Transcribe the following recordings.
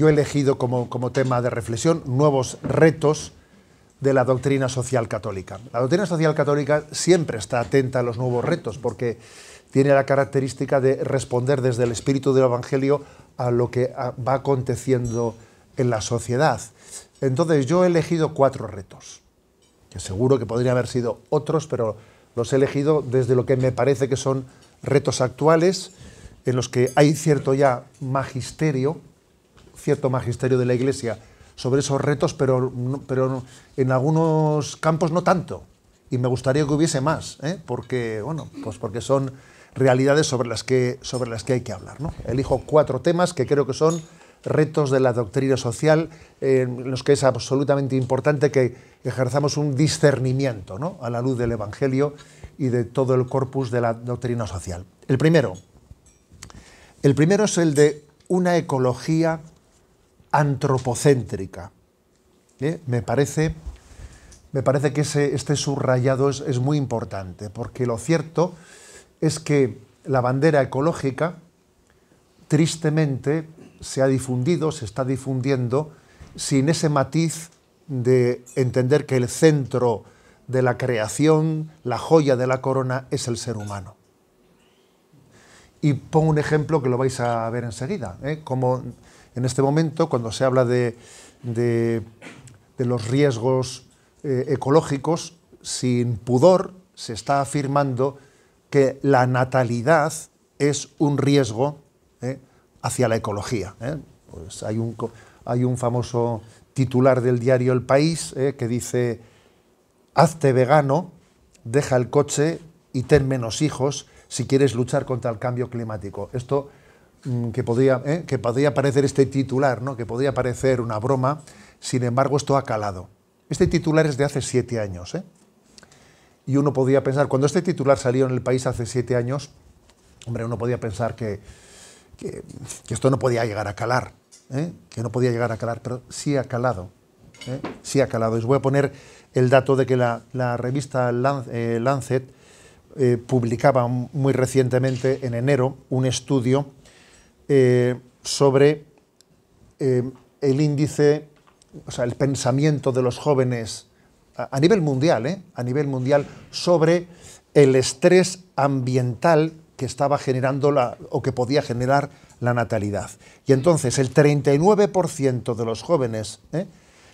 yo he elegido como, tema de reflexión nuevos retos de la doctrina social católica. La doctrina social católica siempre está atenta a los nuevos retos porque tiene la característica de responder desde el espíritu del Evangelio a lo que va aconteciendo en la sociedad. Entonces yo he elegido cuatro retos, que seguro que podrían haber sido otros, pero los he elegido desde lo que me parece que son retos actuales, en los que hay cierto ya magisterio, cierto magisterio de la Iglesia sobre esos retos, pero, pero en algunos campos no tanto. Y me gustaría que hubiese más, ¿eh? porque, bueno, pues porque son realidades sobre las que, sobre las que hay que hablar. Elijo cuatro temas que creo que son retos de la doctrina social en los que es absolutamente importante que ejerzamos un discernimiento a la luz del Evangelio y de todo el corpus de la doctrina social. El primero, el primero es el de una ecología antropocéntrica. ¿eh? Me, parece, me parece que ese, este subrayado es, muy importante, porque lo cierto es que la bandera ecológica, tristemente, se ha difundido, se está difundiendo, sin ese matiz de entender que el centro de la creación, la joya de la corona, es el ser humano. Y pongo un ejemplo que lo vais a ver enseguida, ¿eh? como en este momento, cuando se habla de, los riesgos eh, ecológicos, sin pudor se está afirmando que la natalidad es un riesgo eh, hacia la ecología. Eh. Pues hay, un, hay, un, famoso titular del diario El País que dice, hazte vegano, deja el coche y ten menos hijos si quieres luchar contra el cambio climático. Esto Mm, que podría eh, que parecer este titular, ¿no? que podría parecer una broma, sin embargo esto ha calado. Este titular es de hace siete años. ¿eh? Y uno podía pensar, cuando este titular salió en el país hace siete años, hombre, uno podía pensar que, esto no podía llegar a calar, ¿eh? que no podía llegar a calar, pero sí ha calado. Sí ha calado. Os voy a poner el dato de que la, la revista Lancet publicaba muy recientemente, en enero, un estudio eh, sobre eh, el índice, o sea, el pensamiento de los jóvenes a, nivel mundial, eh, a nivel mundial, sobre el estrés ambiental que estaba generando la, o que podía generar la natalidad. Y entonces el 39% de los jóvenes, ¿eh?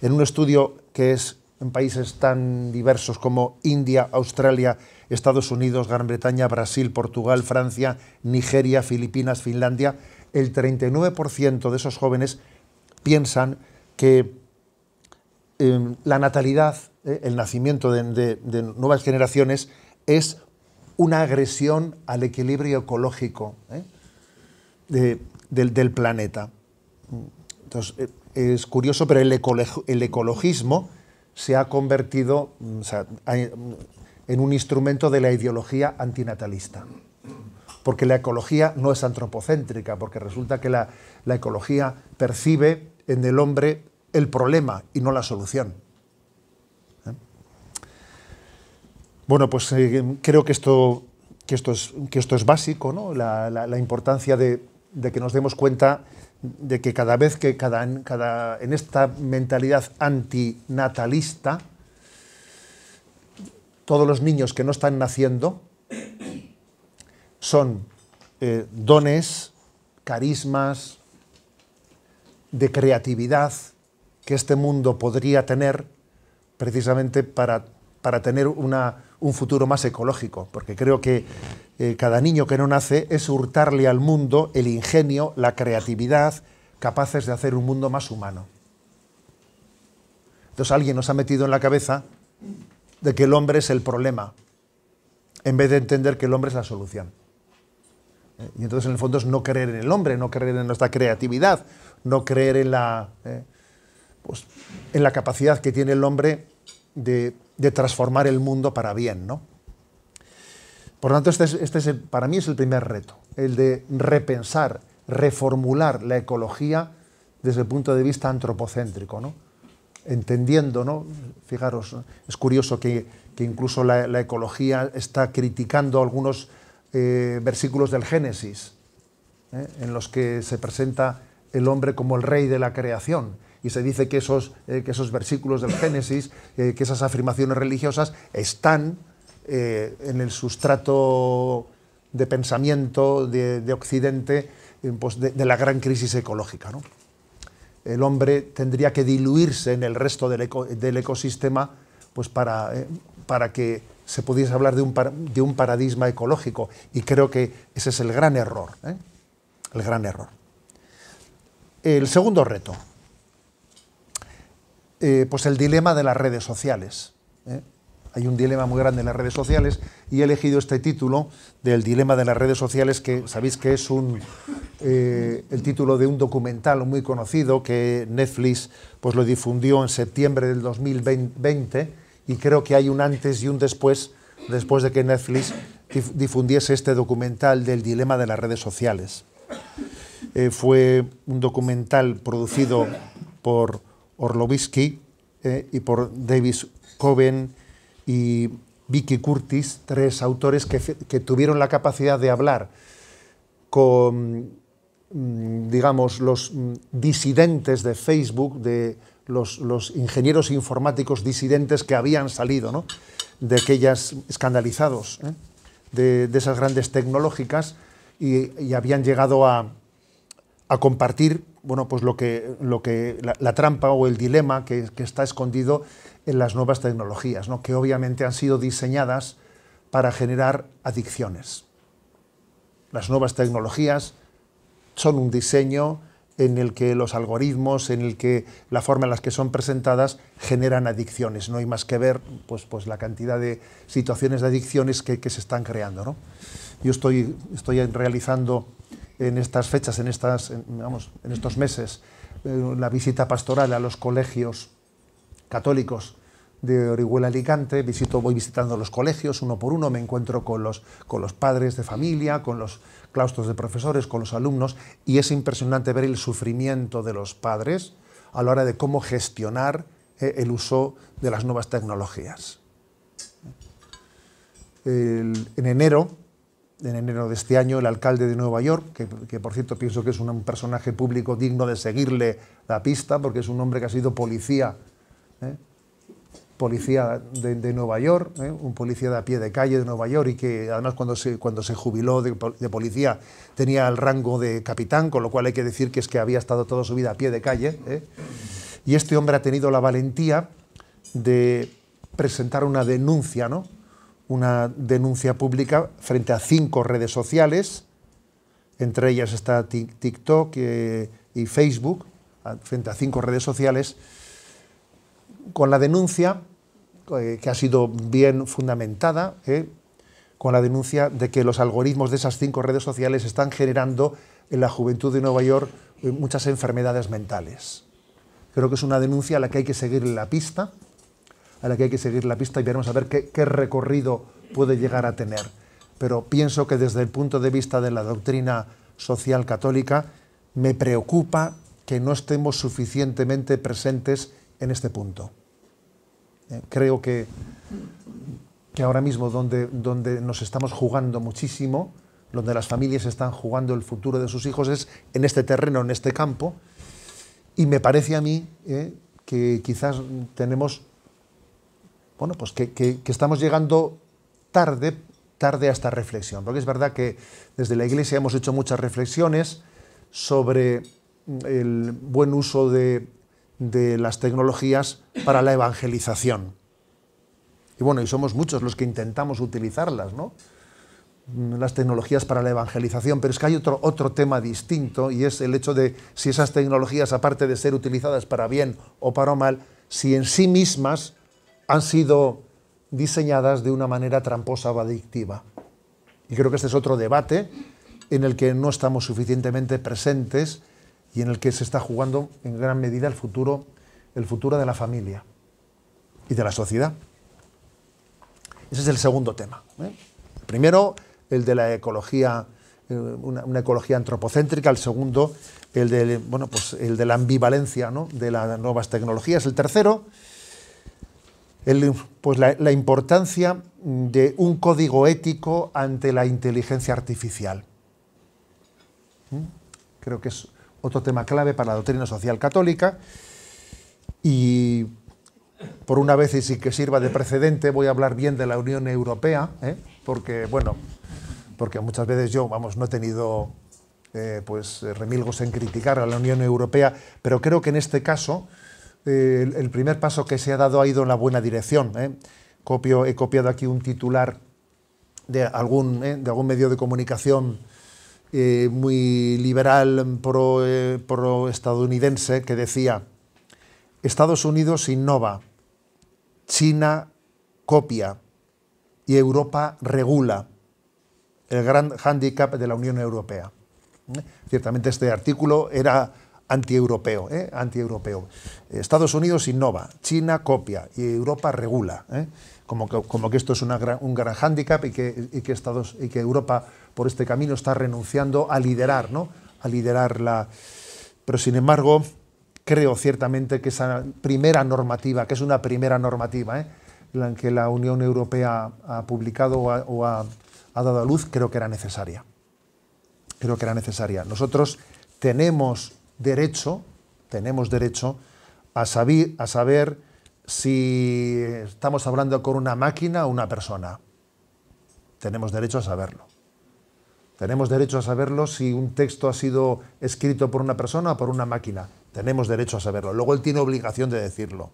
en un estudio que es en países tan diversos como India, Australia, Estados Unidos, Gran Bretaña, Brasil, Portugal, Francia, Nigeria, Filipinas, Finlandia, el 39% de esos jóvenes piensan que em, la natalidad, eh, el nacimiento de, nuevas generaciones, es una agresión al equilibrio ecológico ¿eh? del, planeta. Entonces, eh, es curioso, pero el, ecologismo se ha convertido en un instrumento de la ideología antinatalista porque la ecología no es antropocéntrica, porque resulta que la, ecología percibe en el hombre el problema y no la solución. ¿Eh? Bueno, pues eh, creo que esto, que, esto es, que esto es básico, ¿no? la, importancia de, que nos demos cuenta de que cada vez que cada, en esta mentalidad antinatalista, todos los niños que no están naciendo, son eh, dones, carismas de creatividad que este mundo podría tener precisamente para, para tener un futuro más ecológico, porque creo que eh, cada niño que no nace es hurtarle al mundo el ingenio, la creatividad, capaces de hacer un mundo más humano. Entonces alguien nos ha metido en la cabeza de que el hombre es el problema, en vez de entender que el hombre es la solución. Eh, y entonces en el fondo es no creer en el hombre, no creer en nuestra creatividad, no creer en la, eh, pues, en la capacidad que tiene el hombre de, transformar el mundo para bien. Por lo tanto, este, este para mí es el primer reto, el de repensar, reformular la ecología desde el punto de vista antropocéntrico. Entendiendo, fijaros, es curioso que, incluso la ecología está criticando algunos eh, versículos del Génesis, eh, en los que se presenta el hombre como el rey de la creación. Y se dice que esos, eh, que esos versículos del Génesis, que esas afirmaciones religiosas están en el sustrato de pensamiento de, Occidente pues de, la gran crisis ecológica. El hombre tendría que diluirse en el resto del, ecosistema pues para, para que se pudiese hablar de un, de un paradigma ecológico y creo que ese es el gran error. ¿eh? El gran error. El segundo reto, eh, pues el dilema de las redes sociales. ¿eh? Hay un dilema muy grande en las redes sociales y he elegido este título del dilema de las redes sociales que sabéis que es un, el título de un documental muy conocido que Netflix pues, lo difundió en septiembre del 2020 y creo que hay un antes y un después, después de que Netflix difundiese este documental del dilema de las redes sociales. Eh, fue un documental producido por Orlovsky eh, y por Davis Coven y Vicky Curtis, tres autores que, que tuvieron la capacidad de hablar con, mm, digamos, los mm, disidentes de Facebook, de los, ingenieros informáticos disidentes que habían salido de aquellas escandalizados ¿eh? de, esas grandes tecnológicas y, habían llegado a, compartir bueno, pues lo que, lo que, la, trampa o el dilema que, que, está escondido en las nuevas tecnologías, ¿no? que obviamente han sido diseñadas para generar adicciones. Las nuevas tecnologías son un diseño en el que los algoritmos, en el que la forma en las que son presentadas generan adicciones. No hay más que ver pues, pues la cantidad de situaciones de adicciones que, se están creando. Yo estoy, estoy realizando en estas fechas, en, estas, vamos, en estos meses, eh, la visita pastoral a los colegios católicos de Orihuela Alicante, visito, voy visitando los colegios uno por uno, me encuentro con los, con los padres de familia, con los claustros de profesores, con los alumnos, y es impresionante ver el sufrimiento de los padres a la hora de cómo gestionar eh, el uso de las nuevas tecnologías. en enero en enero de este año el alcalde de Nueva York, que, por cierto pienso que es un, personaje público digno de seguirle la pista, porque es un hombre que ha sido policía eh, policía de, Nueva York, ¿eh? un policía de a pie de calle de Nueva York y que además cuando se, cuando se jubiló de, policía tenía el rango de capitán, con lo cual hay que decir que es que había estado toda su vida a pie de calle. ¿eh? Y este hombre ha tenido la valentía de presentar una denuncia, ¿no? una denuncia pública frente a cinco redes sociales, entre ellas está TikTok eh, y Facebook, frente a cinco redes sociales, con la denuncia eh, que ha sido bien fundamentada, ¿eh? con la denuncia de que los algoritmos de esas cinco redes sociales están generando en la juventud de Nueva York eh, muchas enfermedades mentales. Creo que es una denuncia a la que hay que seguir la pista, a la que hay que seguir la pista y veremos a ver qué recorrido puede llegar a tener. Pero pienso que desde el punto de vista de la doctrina social católica, me preocupa que no estemos suficientemente presentes en este punto creo que, que ahora mismo donde, donde nos estamos jugando muchísimo, donde las familias están jugando el futuro de sus hijos, es en este terreno, en este campo. Y me parece a mí ¿eh? que quizás tenemos, bueno, pues que, que, estamos llegando tarde, tarde a esta reflexión, porque es verdad que desde la Iglesia hemos hecho muchas reflexiones sobre el buen uso de de las tecnologías para la evangelización. Y bueno, y somos muchos los que intentamos utilizarlas, ¿no? Mm, las tecnologías para la evangelización, pero es que hay otro, otro tema distinto y es el hecho de si esas tecnologías, aparte de ser utilizadas para bien o para mal, si en sí mismas han sido diseñadas de una manera tramposa o adictiva. Y creo que este es otro debate en el que no estamos suficientemente presentes y en el que se está jugando en gran medida el futuro, el futuro de la familia y de la sociedad. Ese es el segundo tema. ¿eh? El primero, el de la ecología, eh, una, ecología antropocéntrica. El segundo, el de, pues el de la ambivalencia de las nuevas tecnologías. El tercero, pues la, importancia de un código ético ante la inteligencia artificial. ¿Mm? Creo que es otro tema clave para la doctrina social católica. Y por una vez, y sí que sirva de precedente, voy a hablar bien de la Unión Europea, ¿eh? porque, bueno, porque muchas veces yo, vamos, no he tenido eh, pues, remilgos en criticar a la Unión Europea, pero creo que en este caso eh, el, primer paso que se ha dado ha ido en la buena dirección. Copio, he copiado aquí un titular de algún, de algún medio de comunicación eh, muy liberal pro, eh, estadounidense que decía, Estados Unidos innova, China copia y Europa regula el gran hándicap de la Unión Europea. ¿Eh? Ciertamente este artículo era antieuropeo, ¿eh? antieuropeo. Estados Unidos innova, China copia y Europa regula como que, esto es un gran hándicap y que, Europa por este camino está renunciando a liderar, ¿no? A liderar la... Pero sin embargo, creo ciertamente que esa primera normativa, que es una primera normativa, ¿eh? la que la Unión Europea ha publicado o, ha, dado a luz, creo que era necesaria. Creo que era necesaria. Nosotros tenemos derecho, tenemos derecho a saber, a saber si estamos hablando con una máquina o una persona. Tenemos derecho a saberlo. Tenemos derecho a saberlo si un texto ha sido escrito por una persona o por una máquina. Tenemos derecho a saberlo. Luego él tiene obligación de decirlo.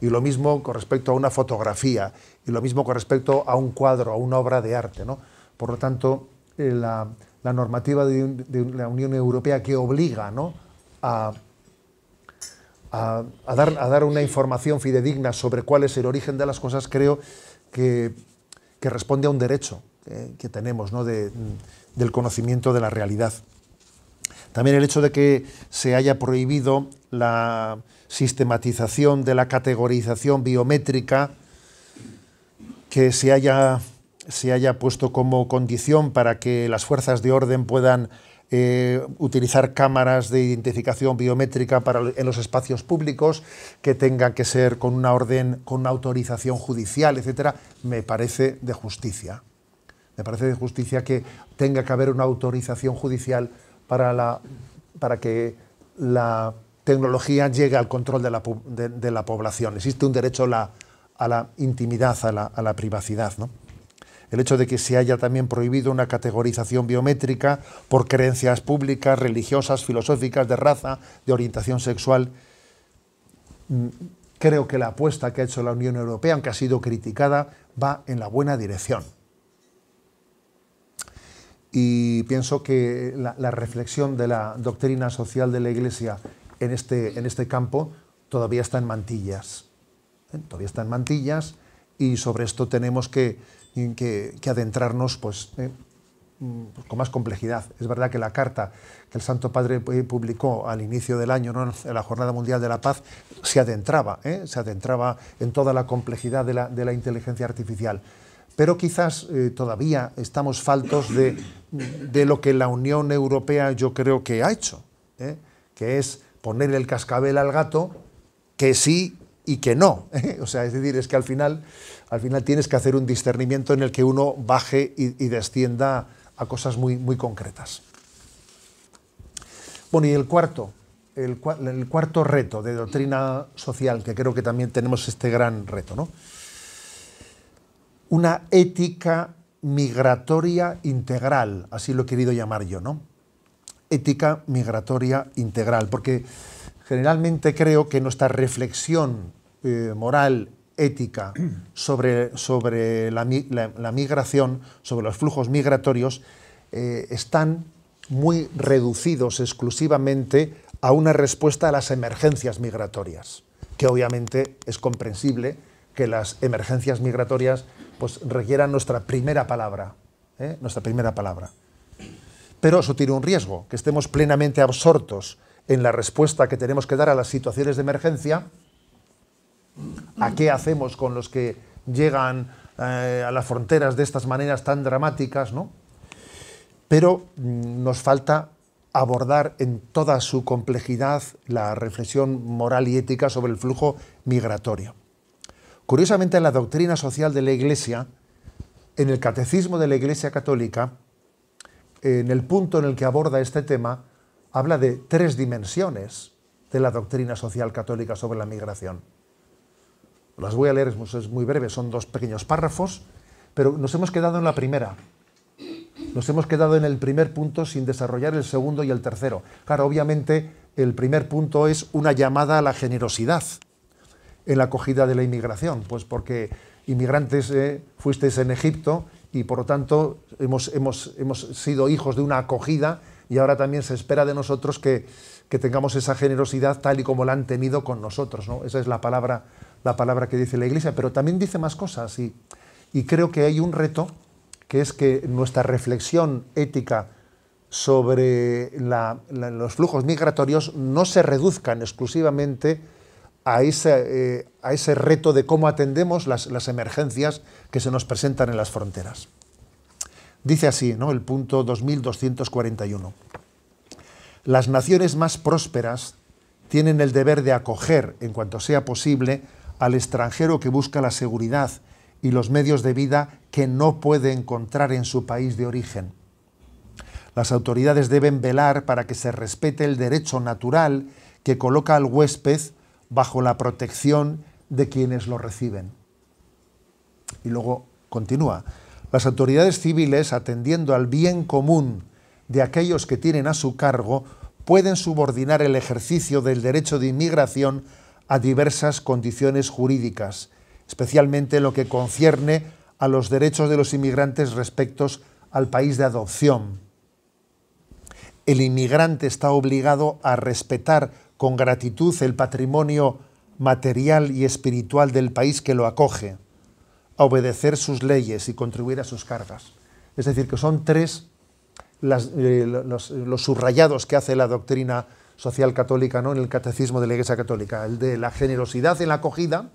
Y lo mismo con respecto a una fotografía, y lo mismo con respecto a un cuadro, a una obra de arte. ¿no? Por lo tanto, eh, la, normativa de, de, la Unión Europea que obliga ¿no? a a, dar, a, dar, una información fidedigna sobre cuál es el origen de las cosas, creo que, responde a un derecho eh, que tenemos ¿no? de, del conocimiento de la realidad. También el hecho de que se haya prohibido la sistematización de la categorización biométrica, que se haya, se haya puesto como condición para que las fuerzas de orden puedan eh, utilizar cámaras de identificación biométrica en los espacios públicos que tengan que ser con una orden, con una autorización judicial, etcétera, me parece de justicia. Me parece de justicia que tenga que haber una autorización judicial para, la, que la tecnología llegue al control de la, población. Existe un derecho a la, intimidad, a la, a la privacidad. ¿no? el hecho de que se haya también prohibido una categorización biométrica por creencias públicas, religiosas, filosóficas, de raza, de orientación sexual. Mm, creo que la apuesta que ha hecho la Unión Europea, aunque ha sido criticada, va en la buena dirección. Y pienso que la, reflexión de la doctrina social de la Iglesia en este, en este campo todavía está en mantillas. ¿eh? Todavía está en mantillas y sobre esto tenemos que, que, que adentrarnos pues, eh, mm, con más complejidad. Es verdad que la carta que el Santo Padre eh, publicó al inicio del año, en la Jornada Mundial de la Paz, se adentraba, ¿eh? se adentraba en toda la complejidad de la, de inteligencia artificial. Pero quizás todavía estamos faltos de, de, lo que la Unión Europea yo creo que ha hecho, que es poner el cascabel al gato, que sí y que no. O sea, es decir, es que al final al final tienes que hacer un discernimiento en el que uno baje y, descienda a cosas muy, muy concretas. Bueno, y el cuarto, el, cuarto reto de doctrina social, que creo que también tenemos este gran reto, ¿no? Una ética migratoria integral, así lo he querido llamar yo, ¿no? Ética migratoria integral, porque generalmente creo que nuestra reflexión eh, moral ética sobre, sobre la, migración, sobre los flujos migratorios, eh, están muy reducidos exclusivamente a una respuesta a las emergencias migratorias, que obviamente es comprensible que las emergencias migratorias pues, requieran nuestra primera palabra, ¿eh? nuestra primera palabra. Pero eso tiene un riesgo, que estemos plenamente absortos en la respuesta que tenemos que dar a las situaciones de emergencia, ¿A qué hacemos con los que llegan eh, a las fronteras de estas maneras tan dramáticas? ¿no? Pero mm, nos falta abordar en toda su complejidad la reflexión moral y ética sobre el flujo migratorio. Curiosamente, en la doctrina social de la Iglesia, en el Catecismo de la Iglesia Católica, en el punto en el que aborda este tema, habla de tres dimensiones de la doctrina social católica sobre la migración. Las voy a leer, es muy breve, son dos pequeños párrafos, pero nos hemos quedado en la primera. Nos hemos quedado en el primer punto sin desarrollar el segundo y el tercero. Claro, obviamente el primer punto es una llamada a la generosidad en la acogida de la inmigración, pues porque inmigrantes eh, fuisteis en Egipto y por lo tanto hemos, hemos, sido hijos de una acogida y ahora también se espera de nosotros que, que tengamos esa generosidad tal y como la han tenido con nosotros. ¿no? Esa es la palabra la palabra que dice la Iglesia, pero también dice más cosas y, y creo que hay un reto que es que nuestra reflexión ética sobre los flujos migratorios no se reduzcan exclusivamente a ese, eh, reto de cómo atendemos las, emergencias que se nos presentan en las fronteras. Dice así, el punto 2241. Las naciones más prósperas tienen el deber de acoger, en cuanto sea posible, al extranjero que busca la seguridad y los medios de vida que no puede encontrar en su país de origen. Las autoridades deben velar para que se respete el derecho natural que coloca al huésped bajo la protección de quienes lo reciben. Y luego continúa. Las autoridades civiles, atendiendo al bien común de aquellos que tienen a su cargo, pueden subordinar el ejercicio del derecho de inmigración a diversas condiciones jurídicas, especialmente lo que concierne a los derechos de los inmigrantes respecto al país de adopción. El inmigrante está obligado a respetar con gratitud el patrimonio material y espiritual del país que lo acoge, a obedecer sus leyes y contribuir a sus cargas. Es decir, que son tres eh, los subrayados que hace la doctrina social católica, ¿no? en el catecismo de la Iglesia Católica, el de la generosidad en la acogida.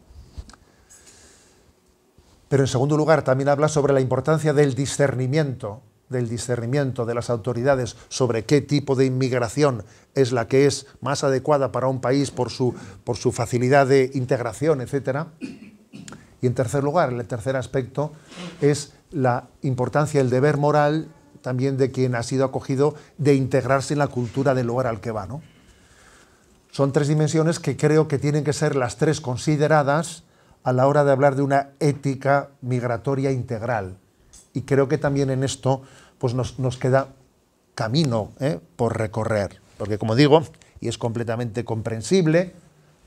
Pero en segundo lugar, también habla sobre la importancia del discernimiento, del discernimiento de las autoridades sobre qué tipo de inmigración es la que es más adecuada para un país por su, por su facilidad de integración, etc. Y en tercer lugar, el tercer aspecto es la importancia, el deber moral también de quien ha sido acogido de integrarse en la cultura del lugar al que va, ¿no? Son tres dimensiones que creo que tienen que ser las tres consideradas a la hora de hablar de una ética migratoria integral. Y creo que también en esto pues nos, queda camino ¿eh? por recorrer. Porque como digo, y es completamente comprensible,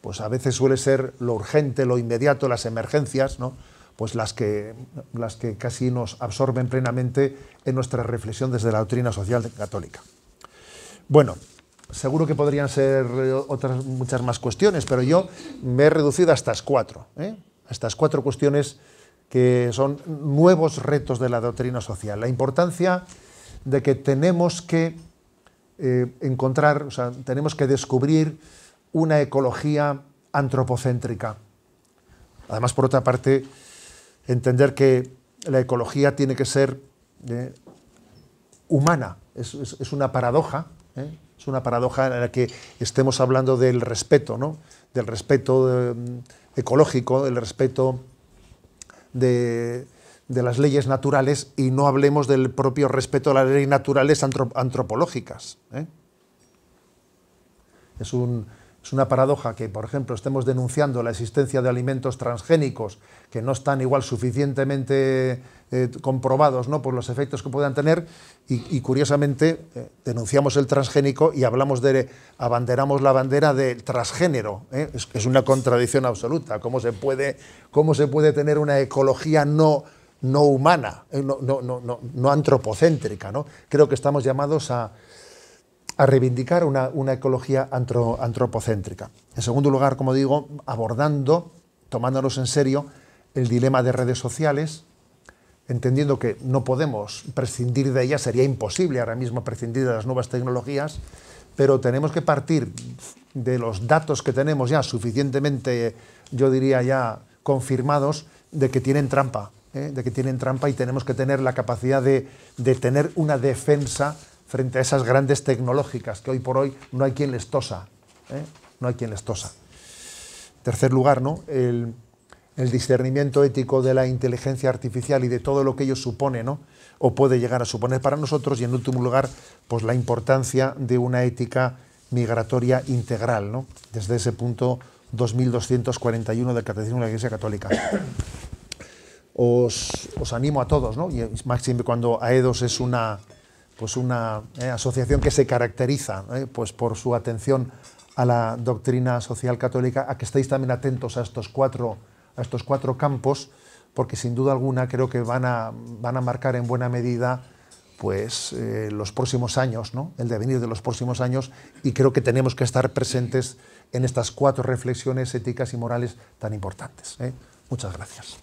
pues a veces suele ser lo urgente, lo inmediato, las emergencias, ¿no? pues las que, las que casi nos absorben plenamente en nuestra reflexión desde la doctrina social católica. Bueno, seguro que podrían ser eh, otras muchas más cuestiones, pero yo me he reducido a estas cuatro, ¿eh? a estas cuatro cuestiones que son nuevos retos de la doctrina social. La importancia de que tenemos que eh, encontrar, o sea, tenemos que descubrir una ecología antropocéntrica. Además, por otra parte, entender que la ecología tiene que ser humana. Es, una paradoja, ¿eh? Es una paradoja en la que estemos hablando del respeto, ¿no? del respeto eh, ecológico, del respeto de, las leyes naturales y no hablemos del propio respeto a las leyes naturales antropológicas. ¿eh? Es un es una paradoja que, por ejemplo, estemos denunciando la existencia de alimentos transgénicos que no están igual suficientemente eh, comprobados ¿no? por los efectos que puedan tener y, curiosamente eh, denunciamos el transgénico y hablamos de, abanderamos la bandera del transgénero. ¿eh? Es, una contradicción absoluta. ¿Cómo se puede, cómo se puede tener una ecología no no humana, no, no, no, no antropocéntrica. ¿no? Creo que estamos llamados a, a reivindicar una, ecología antropocéntrica. En segundo lugar, como digo, abordando, tomándonos en serio, el dilema de redes sociales, entendiendo que no podemos prescindir de ellas, sería imposible ahora mismo prescindir de las nuevas tecnologías, pero tenemos que partir de los datos que tenemos ya suficientemente, yo diría ya confirmados, de que tienen trampa, ¿eh? de que tienen trampa y tenemos que tener la capacidad de, de tener una defensa frente a esas grandes tecnológicas que hoy por hoy no hay quien les tosa. ¿eh? No hay quien les tosa. Tercer lugar, ¿no? El, discernimiento ético de la inteligencia artificial y de todo lo que ello supone, o puede llegar a suponer para nosotros, y en último lugar, pues la importancia de una ética migratoria integral, desde ese punto 2241 del Catecismo de la Iglesia Católica. Os, animo a todos, ¿no? y máximo cuando AEDOS es una, pues una eh, asociación que se caracteriza eh, pues por su atención a la doctrina social católica, a que estéis también atentos a estos cuatro, a estos cuatro campos, porque sin duda alguna creo que van a, van a marcar en buena medida pues, eh, los próximos años, ¿no? el devenir de los próximos años, y creo que tenemos que estar presentes en estas cuatro reflexiones éticas y morales tan importantes. Muchas gracias.